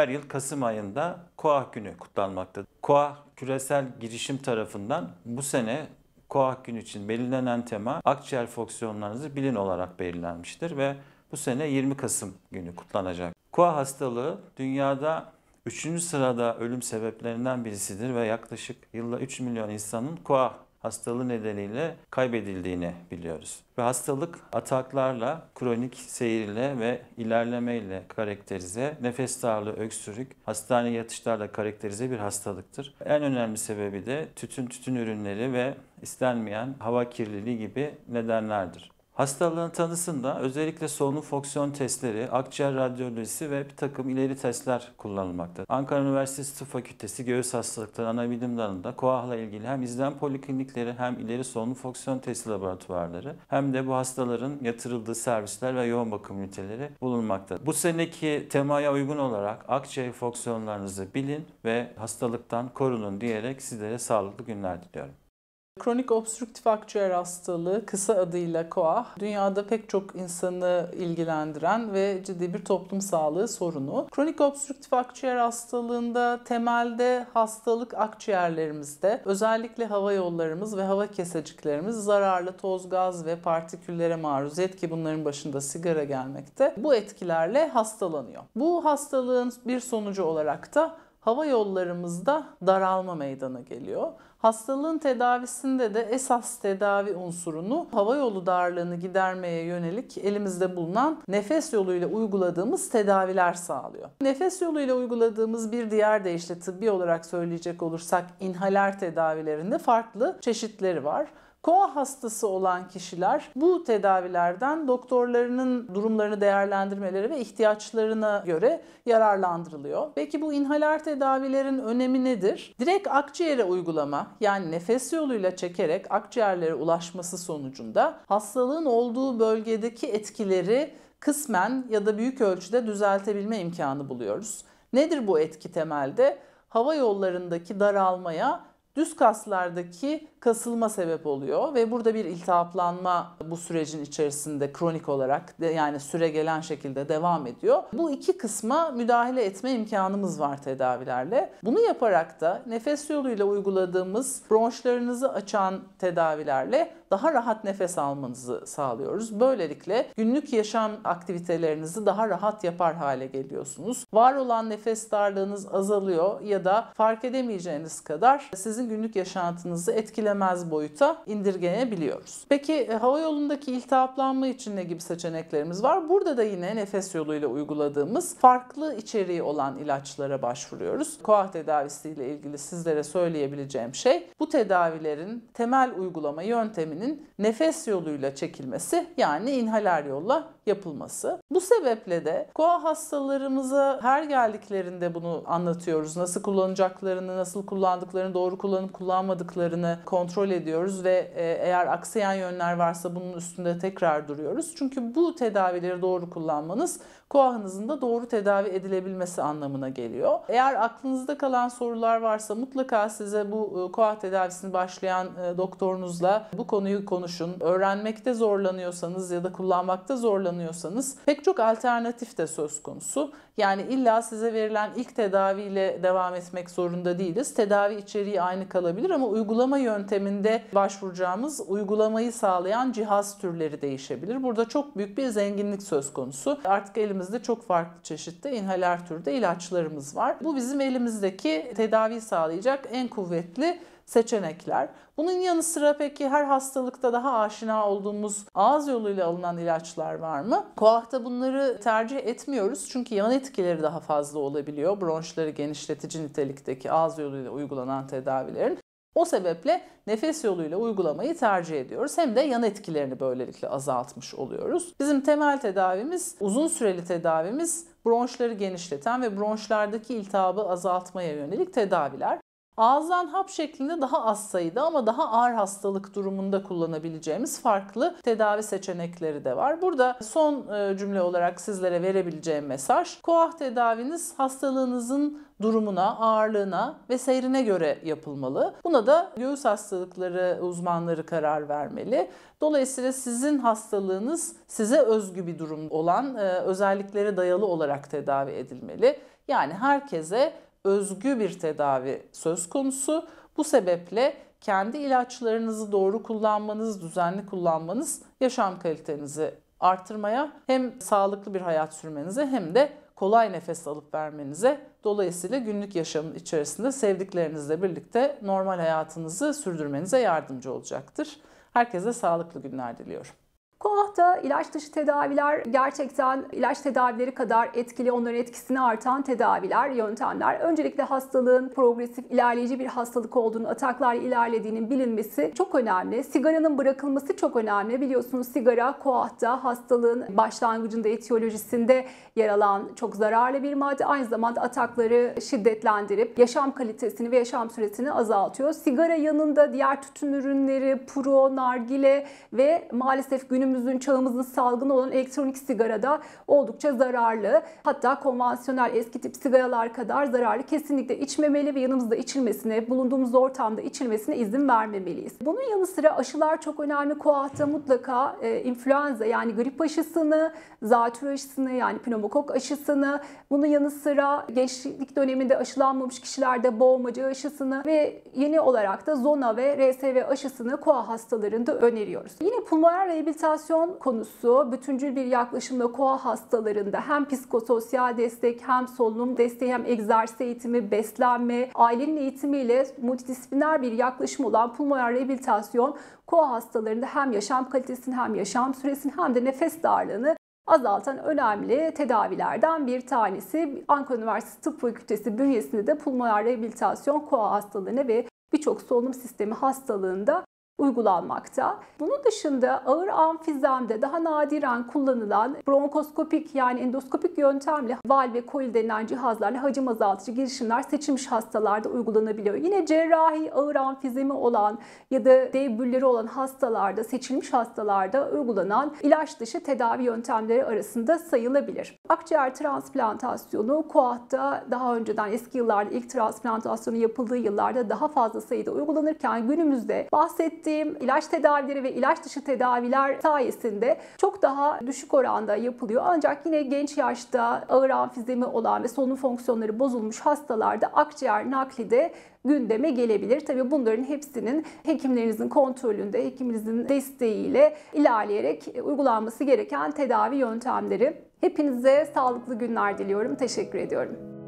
her yıl Kasım ayında Koah Günü kutlanmaktadır. Koah küresel girişim tarafından bu sene Koah Günü için belirlenen tema akciğer fonksiyonlarınızı bilin olarak belirlenmiştir ve bu sene 20 Kasım günü kutlanacak. Koah hastalığı dünyada 3. sırada ölüm sebeplerinden birisidir ve yaklaşık yılda 3 milyon insanın koah hastalığı nedeniyle kaybedildiğini biliyoruz. Ve hastalık ataklarla, kronik seyirle ve ilerlemeyle karakterize, nefes darlığı, öksürük, hastane yatışlarla karakterize bir hastalıktır. En önemli sebebi de tütün, tütün ürünleri ve istenmeyen hava kirliliği gibi nedenlerdir. Hastalığın tanısında özellikle solunum fonksiyon testleri, akciğer radyolojisi ve bir takım ileri testler kullanılmakta. Ankara Üniversitesi Tıp Fakültesi Göğüs Hastalıkları Anabilim Dalı'nda KOAH'la ilgili hem izlem poliklinikleri hem ileri solunum fonksiyon testi laboratuvarları hem de bu hastaların yatırıldığı servisler ve yoğun bakım üniteleri bulunmakta. Bu seneki temaya uygun olarak akciğer fonksiyonlarınızı bilin ve hastalıktan korunun diyerek sizlere sağlıklı günler diliyorum. Kronik obstrüktif akciğer hastalığı, kısa adıyla KOAH, dünyada pek çok insanı ilgilendiren ve ciddi bir toplum sağlığı sorunu. Kronik obstrüktif akciğer hastalığında temelde hastalık akciğerlerimizde, özellikle hava yollarımız ve hava keseciklerimiz zararlı toz, gaz ve partiküllere maruziyet ki bunların başında sigara gelmekte. Bu etkilerle hastalanıyor. Bu hastalığın bir sonucu olarak da hava yollarımızda daralma meydana geliyor. Hastalığın tedavisinde de esas tedavi unsurunu hava yolu darlığını gidermeye yönelik elimizde bulunan nefes yoluyla uyguladığımız tedaviler sağlıyor. Nefes yoluyla uyguladığımız bir diğer deyişle tıbbi olarak söyleyecek olursak inhaler tedavilerinde farklı çeşitleri var. Koa hastası olan kişiler bu tedavilerden doktorlarının durumlarını değerlendirmeleri ve ihtiyaçlarına göre yararlandırılıyor. Peki bu inhaler tedavilerin önemi nedir? Direkt akciğere uygulama yani nefes yoluyla çekerek akciğerlere ulaşması sonucunda hastalığın olduğu bölgedeki etkileri kısmen ya da büyük ölçüde düzeltebilme imkanı buluyoruz. Nedir bu etki temelde? Hava yollarındaki daralmaya düz kaslardaki kasılma sebep oluyor ve burada bir iltihaplanma bu sürecin içerisinde kronik olarak yani süre gelen şekilde devam ediyor. Bu iki kısma müdahale etme imkanımız var tedavilerle. Bunu yaparak da nefes yoluyla uyguladığımız bronşlarınızı açan tedavilerle daha rahat nefes almanızı sağlıyoruz. Böylelikle günlük yaşam aktivitelerinizi daha rahat yapar hale geliyorsunuz. Var olan nefes darlığınız azalıyor ya da fark edemeyeceğiniz kadar sizin günlük yaşantınızı etkilemez boyuta indirgeyebiliyoruz. Peki e, hava yolundaki iltihaplanma için ne gibi seçeneklerimiz var? Burada da yine nefes yoluyla uyguladığımız farklı içeriği olan ilaçlara başvuruyoruz. Koa tedavisiyle ilgili sizlere söyleyebileceğim şey bu tedavilerin temel uygulama yöntemini maddenin nefes yoluyla çekilmesi yani inhaler yolla yapılması. Bu sebeple de koa hastalarımıza her geldiklerinde bunu anlatıyoruz. Nasıl kullanacaklarını, nasıl kullandıklarını, doğru kullanıp kullanmadıklarını kontrol ediyoruz ve e, eğer aksayan yönler varsa bunun üstünde tekrar duruyoruz. Çünkü bu tedavileri doğru kullanmanız koahınızın da doğru tedavi edilebilmesi anlamına geliyor. Eğer aklınızda kalan sorular varsa mutlaka size bu e, koah tedavisini başlayan e, doktorunuzla bu konuyu konuyu konuşun. Öğrenmekte zorlanıyorsanız ya da kullanmakta zorlanıyorsanız pek çok alternatif de söz konusu. Yani illa size verilen ilk tedaviyle devam etmek zorunda değiliz. Tedavi içeriği aynı kalabilir ama uygulama yönteminde başvuracağımız uygulamayı sağlayan cihaz türleri değişebilir. Burada çok büyük bir zenginlik söz konusu. Artık elimizde çok farklı çeşitli inhaler türde ilaçlarımız var. Bu bizim elimizdeki tedavi sağlayacak en kuvvetli seçenekler. Bunun yanı sıra peki her hastalıkta daha aşina olduğumuz ağız yoluyla alınan ilaçlar var mı? Koah'ta bunları tercih etmiyoruz çünkü yan etkileri daha fazla olabiliyor. Bronşları genişletici nitelikteki ağız yoluyla uygulanan tedavilerin. O sebeple nefes yoluyla uygulamayı tercih ediyoruz. Hem de yan etkilerini böylelikle azaltmış oluyoruz. Bizim temel tedavimiz, uzun süreli tedavimiz bronşları genişleten ve bronşlardaki iltihabı azaltmaya yönelik tedaviler. Ağızdan hap şeklinde daha az sayıda ama daha ağır hastalık durumunda kullanabileceğimiz farklı tedavi seçenekleri de var. Burada son e, cümle olarak sizlere verebileceğim mesaj. Koah tedaviniz hastalığınızın durumuna, ağırlığına ve seyrine göre yapılmalı. Buna da göğüs hastalıkları uzmanları karar vermeli. Dolayısıyla sizin hastalığınız size özgü bir durum olan e, özelliklere dayalı olarak tedavi edilmeli. Yani herkese özgü bir tedavi söz konusu. Bu sebeple kendi ilaçlarınızı doğru kullanmanız, düzenli kullanmanız yaşam kalitenizi artırmaya hem sağlıklı bir hayat sürmenize hem de kolay nefes alıp vermenize dolayısıyla günlük yaşamın içerisinde sevdiklerinizle birlikte normal hayatınızı sürdürmenize yardımcı olacaktır. Herkese sağlıklı günler diliyorum. Kovaht'a ilaç dışı tedaviler gerçekten ilaç tedavileri kadar etkili, onların etkisini artan tedaviler, yöntemler. Öncelikle hastalığın progresif, ilerleyici bir hastalık olduğunu, ataklar ilerlediğinin bilinmesi çok önemli. Sigaranın bırakılması çok önemli. Biliyorsunuz sigara koahta hastalığın başlangıcında etiyolojisinde yer alan çok zararlı bir madde. Aynı zamanda atakları şiddetlendirip yaşam kalitesini ve yaşam süresini azaltıyor. Sigara yanında diğer tütün ürünleri, puro, nargile ve maalesef günümüzün çağımız hızlı salgın olan elektronik sigarada oldukça zararlı. Hatta konvansiyonel eski tip sigaralar kadar zararlı. Kesinlikle içmemeli ve yanımızda içilmesine, bulunduğumuz ortamda içilmesine izin vermemeliyiz. Bunun yanı sıra aşılar çok önemli. Koahta mutlaka e, influenza yani grip aşısını, zatürre aşısını yani pneumokok aşısını, bunun yanı sıra gençlik döneminde aşılanmamış kişilerde boğmaca aşısını ve yeni olarak da zona ve RSV aşısını koa hastalarında öneriyoruz. Yine pulmoner rehabilitasyon konusunda konusu bütüncül bir yaklaşımla koa hastalarında hem psikososyal destek hem solunum desteği hem egzersiz eğitimi, beslenme, ailenin eğitimiyle multidisipliner bir yaklaşım olan pulmoner rehabilitasyon koa hastalarında hem yaşam kalitesini hem yaşam süresini hem de nefes darlığını azaltan önemli tedavilerden bir tanesi. Ankara Üniversitesi Tıp Fakültesi bünyesinde de pulmoner rehabilitasyon koa hastalığına ve birçok solunum sistemi hastalığında uygulanmakta. Bunun dışında ağır amfizemde daha nadiren kullanılan bronkoskopik yani endoskopik yöntemle val ve koil denilen cihazlarla hacim azaltıcı girişimler seçilmiş hastalarda uygulanabiliyor. Yine cerrahi ağır amfizemi olan ya da dev olan hastalarda, seçilmiş hastalarda uygulanan ilaç dışı tedavi yöntemleri arasında sayılabilir. Akciğer transplantasyonu Koat'ta daha önceden eski yıllarda ilk transplantasyonu yapıldığı yıllarda daha fazla sayıda uygulanırken günümüzde bahsettiğim Bizim ilaç tedavileri ve ilaç dışı tedaviler sayesinde çok daha düşük oranda yapılıyor. Ancak yine genç yaşta ağır amfizemi olan ve solunum fonksiyonları bozulmuş hastalarda akciğer nakli de gündeme gelebilir. Tabii bunların hepsinin hekimlerinizin kontrolünde, hekiminizin desteğiyle ilerleyerek uygulanması gereken tedavi yöntemleri. Hepinize sağlıklı günler diliyorum. Teşekkür ediyorum.